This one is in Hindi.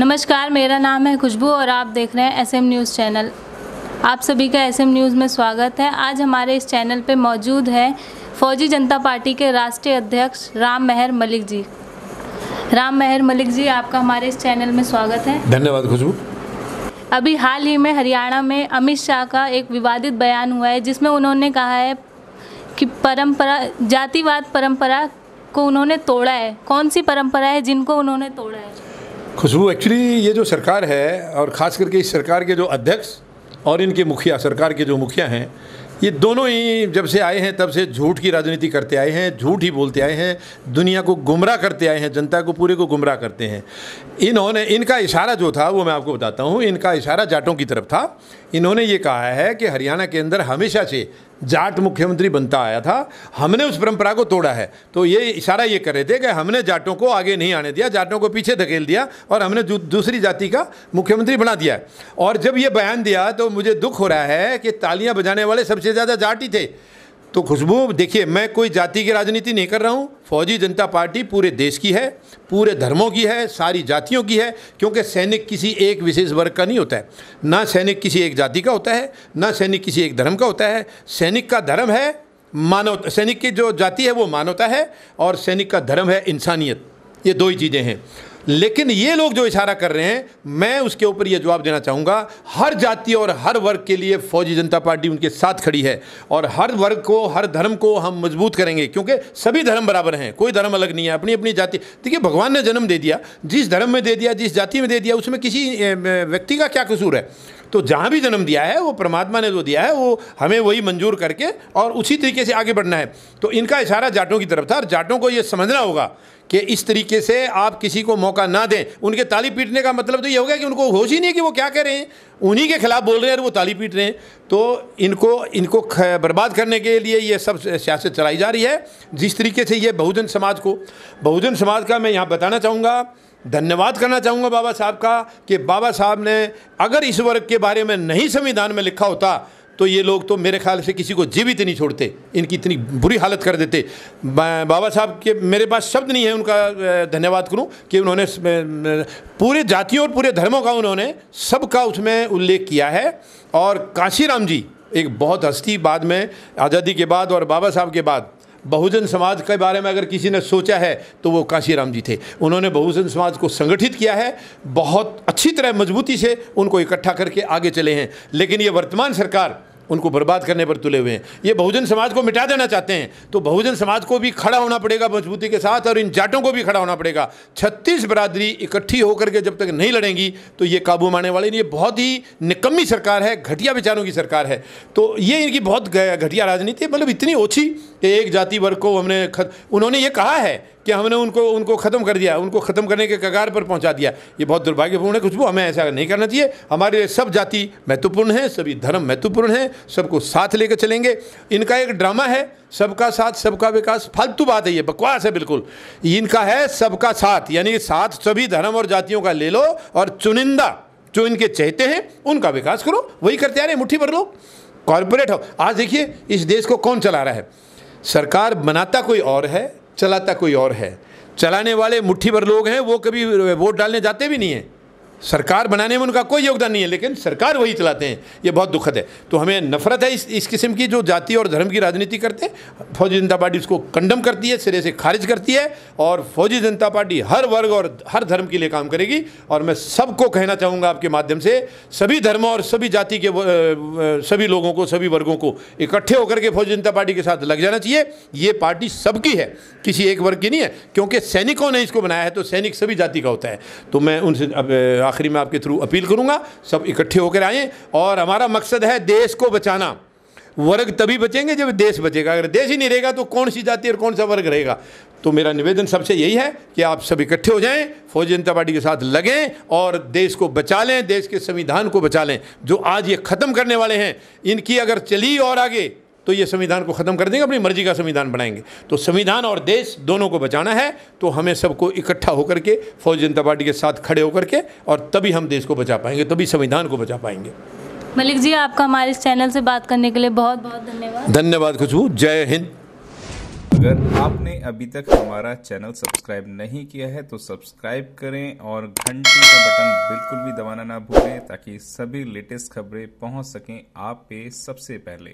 नमस्कार मेरा नाम है खुशबू और आप देख रहे हैं एसएम न्यूज़ चैनल आप सभी का एसएम न्यूज़ में स्वागत है आज हमारे इस चैनल पे मौजूद है फौजी जनता पार्टी के राष्ट्रीय अध्यक्ष राम मेहर मलिक जी राम मेहर मलिक जी आपका हमारे इस चैनल में स्वागत है धन्यवाद खुशबू अभी हाल ही में हरियाणा में अमित शाह का एक विवादित बयान हुआ है जिसमें उन्होंने कहा है कि परंपरा जातिवाद परंपरा को उन्होंने तोड़ा है कौन सी परंपरा है जिनको उन्होंने तोड़ा है खुशबू एक्चुअली ये जो सरकार है और ख़ास करके इस सरकार के जो अध्यक्ष और इनके मुखिया सरकार के जो मुखिया हैं ये दोनों ही जब से आए हैं तब से झूठ की राजनीति करते आए हैं झूठ ही बोलते आए हैं दुनिया को गुमराह करते आए हैं जनता को पूरे को गुमराह करते हैं इन्होंने इनका इशारा जो था वो मैं आपको बताता हूँ इनका इशारा जाटों की तरफ था इन्होंने ये कहा है कि हरियाणा के अंदर हमेशा से जाट मुख्यमंत्री बनता आया था हमने उस परंपरा को तोड़ा है तो ये इशारा ये कर रहे थे कि हमने जाटों को आगे नहीं आने दिया जाटों को पीछे धकेल दिया और हमने दूसरी जाति का मुख्यमंत्री बना दिया और जब ये बयान दिया तो मुझे दुख हो रहा है कि तालियां बजाने वाले सबसे ज़्यादा जाट ही थे तो खुशबू देखिए मैं कोई जाति की राजनीति नहीं कर रहा हूँ फौजी जनता पार्टी पूरे देश की है पूरे धर्मों की है सारी जातियों की है क्योंकि सैनिक किसी एक विशेष वर्ग का नहीं होता है ना सैनिक किसी एक जाति का होता है ना सैनिक किसी एक धर्म का होता है सैनिक का धर्म है मानव सैनिक की जो जाति है वो मानवता है और सैनिक का धर्म है इंसानियत ये दो ही चीज़ें हैं लेकिन ये लोग जो इशारा कर रहे हैं मैं उसके ऊपर ये जवाब देना चाहूँगा हर जाति और हर वर्ग के लिए फौजी जनता पार्टी उनके साथ खड़ी है और हर वर्ग को हर धर्म को हम मजबूत करेंगे क्योंकि सभी धर्म बराबर हैं कोई धर्म अलग नहीं है अपनी अपनी जाति देखिए भगवान ने जन्म दे दिया जिस धर्म में दे दिया जिस जाति में दे दिया उसमें किसी व्यक्ति का क्या कसूर है तो जहाँ भी जन्म दिया है वो परमात्मा ने जो दिया है वो हमें वही मंजूर करके और उसी तरीके से आगे बढ़ना है तो इनका इशारा जाटों की तरफ था और जाटों को ये समझना होगा कि इस तरीके से आप किसी को मौका ना दें उनके ताली पीटने का मतलब तो ये हो गया कि उनको होश ही नहीं है कि वो क्या कह रहे हैं उन्हीं के खिलाफ बोल रहे हैं और वो ताली पीट रहे हैं तो इनको इनको बर्बाद करने के लिए ये सब सियासत चलाई जा रही है जिस तरीके से ये बहुजन समाज को बहुजन समाज का मैं यहाँ बताना चाहूँगा धन्यवाद करना चाहूँगा बाबा साहब का कि बाबा साहब ने अगर इस वर्ग के बारे में नहीं संविधान में लिखा होता तो ये लोग तो मेरे ख्याल से किसी को जीवित नहीं छोड़ते इनकी इतनी बुरी हालत कर देते बाबा साहब के मेरे पास शब्द नहीं है उनका धन्यवाद करूँ कि उन्होंने पूरे जातियों और पूरे धर्मों का उन्होंने सबका उसमें उल्लेख किया है और काशीराम जी एक बहुत हस्ती बाद में आज़ादी के बाद और बाबा साहब के बाद बहुजन समाज के बारे में अगर किसी ने सोचा है तो वो काशीराम जी थे उन्होंने बहुजन समाज को संगठित किया है बहुत अच्छी तरह मजबूती से उनको इकट्ठा करके आगे चले हैं लेकिन ये वर्तमान सरकार उनको बर्बाद करने पर तुले हुए हैं ये बहुजन समाज को मिटा देना चाहते हैं तो बहुजन समाज को भी खड़ा होना पड़ेगा मजबूती के साथ और इन जाटों को भी खड़ा होना पड़ेगा छत्तीस बरादरी इकट्ठी होकर के जब तक नहीं लड़ेंगी तो ये काबू माने वाले ये बहुत ही निकम्मी सरकार है घटिया विचारों की सरकार है तो ये इनकी बहुत घटिया राजनीति है मतलब इतनी ओछी कि एक जाति वर्ग को हमने खत उन्होंने ये कहा है कि हमने उनको उनको ख़त्म कर दिया उनको ख़त्म करने के कगार पर पहुंचा दिया ये बहुत दुर्भाग्यपूर्ण है कुछ भी हमें ऐसा नहीं करना चाहिए हमारे लिए सब जाति महत्वपूर्ण है सभी धर्म महत्वपूर्ण हैं सबको साथ लेकर चलेंगे इनका एक ड्रामा है सबका साथ सबका विकास फालतू बात है ये बकवास है बिल्कुल इनका है सबका साथ यानी साथ सभी धर्म और जातियों का ले लो और चुनिंदा जो इनके चहते हैं उनका विकास करो वही करते आ रहे मुठ्ठी भर लो कॉरपोरेट हो आज देखिए इस देश को कौन चला रहा है सरकार बनाता कोई और है चलाता कोई और है चलाने वाले मुट्ठी भर लोग हैं वो कभी वोट डालने जाते भी नहीं हैं सरकार बनाने में उनका कोई योगदान नहीं है लेकिन सरकार वही चलाते हैं ये बहुत दुखद है तो हमें नफरत है इस इस किस्म की जो जाति और धर्म की राजनीति करते हैं फौजी जनता पार्टी उसको कंडम करती है सिरे से खारिज करती है और फौजी जनता पार्टी हर वर्ग और हर धर्म के लिए काम करेगी और मैं सबको कहना चाहूँगा आपके माध्यम से सभी धर्मों और सभी जाति के सभी लोगों को सभी वर्गों को इकट्ठे होकर के फौजी जनता पार्टी के साथ लग जाना चाहिए ये पार्टी सबकी है किसी एक वर्ग की नहीं है क्योंकि सैनिकों ने इसको बनाया है तो सैनिक सभी जाति का होता है तो मैं उनसे आखिरी में आपके थ्रू अपील करूँगा सब इकट्ठे होकर आएँ और हमारा मकसद है देश को बचाना वर्ग तभी बचेंगे जब देश बचेगा अगर देश ही नहीं रहेगा तो कौन सी जाति और कौन सा वर्ग रहेगा तो मेरा निवेदन सबसे यही है कि आप सब इकट्ठे हो जाएं फौजी जनता पार्टी के साथ लगें और देश को बचा लें देश के संविधान को बचा लें जो आज ये ख़त्म करने वाले हैं इनकी अगर चली और आगे तो ये संविधान को ख़त्म कर देंगे अपनी मर्जी का संविधान बनाएंगे तो संविधान और देश दोनों को बचाना है तो हमें सबको इकट्ठा होकर के फौजी जनता पार्टी के साथ खड़े होकर के और तभी हम देश को बचा पाएंगे तभी संविधान को बचा पाएंगे मलिक जी आपका हमारे चैनल से बात करने के लिए बहुत बहुत धन्यवाद धन्यवाद खुशबू जय हिंद अगर आपने अभी तक हमारा चैनल सब्सक्राइब नहीं किया है तो सब्सक्राइब करें और घंटी का बटन बिल्कुल भी दबाना ना भूलें ताकि सभी लेटेस्ट खबरें पहुंच सकें आप पे सबसे पहले